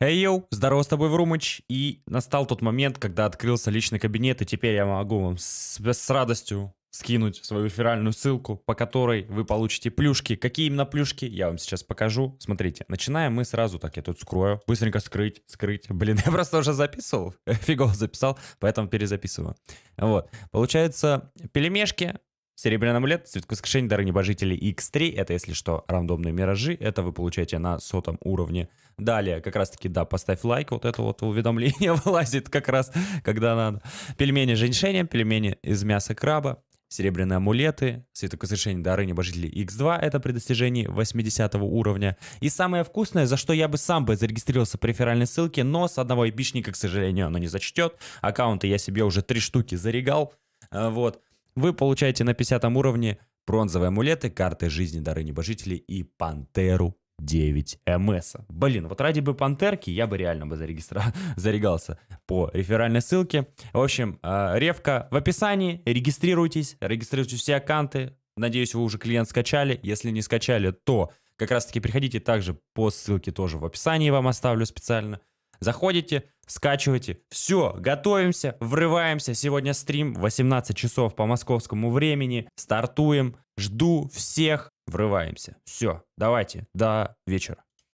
Эй, йоу, здорово с тобой, Врумыч. И настал тот момент, когда открылся личный кабинет, и теперь я могу вам с, с радостью скинуть свою реферальную ссылку, по которой вы получите плюшки. Какие именно плюшки, я вам сейчас покажу. Смотрите, начинаем мы сразу, так, я тут скрою. Быстренько скрыть, скрыть. Блин, я просто уже записывал, фигово записал, поэтому перезаписываю. Вот, получается, пельмешки, Серебряный амулет, цветку скошения дары небожителей X3, это, если что, рандомные миражи, это вы получаете на сотом уровне. Далее, как раз-таки, да, поставь лайк, вот это вот уведомление вылазит как раз, когда надо. Пельмени женьшеня, пельмени из мяса краба, серебряные амулеты, свиток совершения дары небожителей X2, это при достижении 80 уровня. И самое вкусное, за что я бы сам бы зарегистрировался по реферальной ссылке, но с одного эпичника, к сожалению, оно не зачтет. Аккаунты я себе уже три штуки зарегал, э, вот. Вы получаете на 50 уровне бронзовые амулеты, карты жизни, дары небожителей и пантеру 9 МС. Блин, вот ради бы пантерки я бы реально бы зарегистра... зарегался по реферальной ссылке. В общем, э, ревка в описании. Регистрируйтесь, регистрируйте все аккаунты. Надеюсь, вы уже клиент скачали. Если не скачали, то как раз таки приходите также по ссылке тоже в описании вам оставлю специально. Заходите, скачивайте. Все, готовимся, врываемся. Сегодня стрим 18 часов по московскому времени. Стартуем. Жду всех. Врываемся. Все, давайте. До вечера.